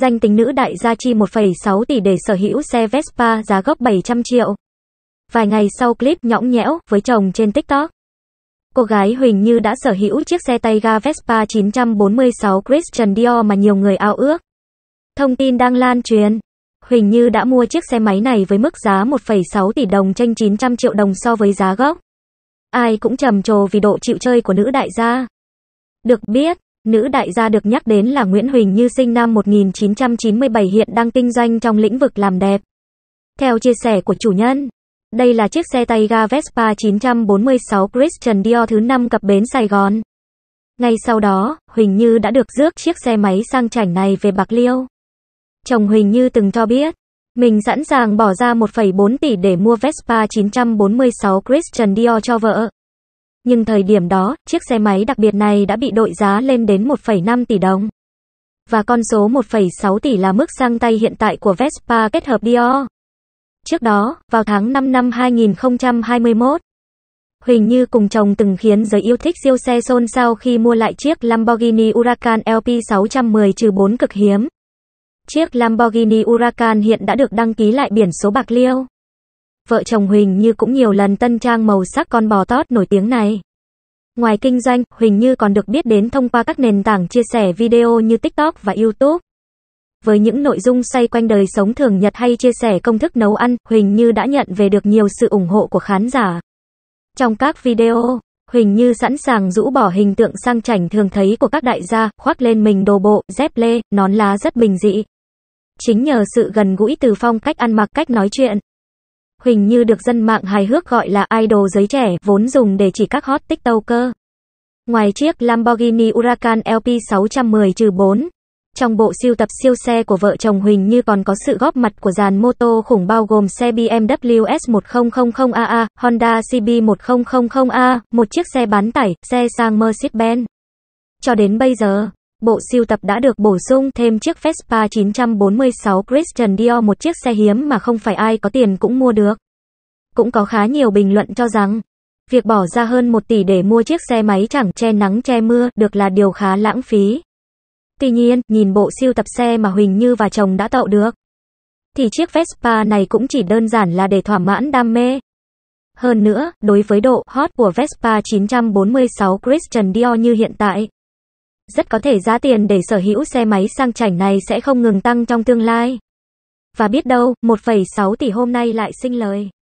danh tính nữ đại gia chi 1,6 tỷ để sở hữu xe Vespa giá gốc 700 triệu. Vài ngày sau clip nhõng nhẽo với chồng trên TikTok, cô gái Huỳnh Như đã sở hữu chiếc xe tay ga Vespa 946 Christian Dior mà nhiều người ao ước. Thông tin đang lan truyền, Huỳnh Như đã mua chiếc xe máy này với mức giá 1,6 tỷ đồng tranh 900 triệu đồng so với giá gốc. Ai cũng trầm trồ vì độ chịu chơi của nữ đại gia. Được biết, Nữ đại gia được nhắc đến là Nguyễn Huỳnh Như sinh năm 1997 hiện đang kinh doanh trong lĩnh vực làm đẹp. Theo chia sẻ của chủ nhân, đây là chiếc xe tay ga Vespa 946 Christian Dior thứ năm cập bến Sài Gòn. Ngay sau đó, Huỳnh Như đã được rước chiếc xe máy sang chảnh này về Bạc Liêu. Chồng Huỳnh Như từng cho biết, mình sẵn sàng bỏ ra 1,4 tỷ để mua Vespa 946 Christian Dior cho vợ. Nhưng thời điểm đó, chiếc xe máy đặc biệt này đã bị đội giá lên đến 1,5 tỷ đồng. Và con số 1,6 tỷ là mức sang tay hiện tại của Vespa kết hợp Dior. Trước đó, vào tháng 5 năm 2021, Huỳnh Như cùng chồng từng khiến giới yêu thích siêu xe xôn xao khi mua lại chiếc Lamborghini Huracan LP610-4 cực hiếm. Chiếc Lamborghini Huracan hiện đã được đăng ký lại biển số bạc liêu vợ chồng Huỳnh Như cũng nhiều lần tân trang màu sắc con bò tót nổi tiếng này. Ngoài kinh doanh, Huỳnh Như còn được biết đến thông qua các nền tảng chia sẻ video như TikTok và YouTube. Với những nội dung xoay quanh đời sống thường nhật hay chia sẻ công thức nấu ăn, Huỳnh Như đã nhận về được nhiều sự ủng hộ của khán giả. Trong các video, Huỳnh Như sẵn sàng rũ bỏ hình tượng sang chảnh thường thấy của các đại gia, khoác lên mình đồ bộ, dép lê, nón lá rất bình dị. Chính nhờ sự gần gũi từ phong cách ăn mặc cách nói chuyện, Huỳnh Như được dân mạng hài hước gọi là idol giới trẻ, vốn dùng để chỉ các hot tiktoker. Ngoài chiếc Lamborghini Huracan LP610-4, trong bộ siêu tập siêu xe của vợ chồng Huỳnh Như còn có sự góp mặt của dàn mô tô khủng bao gồm xe BMW S1000AA, Honda CB1000A, một chiếc xe bán tải, xe sang Mercedes-Benz. Cho đến bây giờ, Bộ siêu tập đã được bổ sung thêm chiếc Vespa 946 Christian Dior một chiếc xe hiếm mà không phải ai có tiền cũng mua được. Cũng có khá nhiều bình luận cho rằng, việc bỏ ra hơn 1 tỷ để mua chiếc xe máy chẳng che nắng che mưa được là điều khá lãng phí. Tuy nhiên, nhìn bộ siêu tập xe mà Huỳnh Như và chồng đã tạo được, thì chiếc Vespa này cũng chỉ đơn giản là để thỏa mãn đam mê. Hơn nữa, đối với độ hot của Vespa 946 Christian Dior như hiện tại, rất có thể giá tiền để sở hữu xe máy sang chảnh này sẽ không ngừng tăng trong tương lai. Và biết đâu, 1,6 tỷ hôm nay lại sinh lời.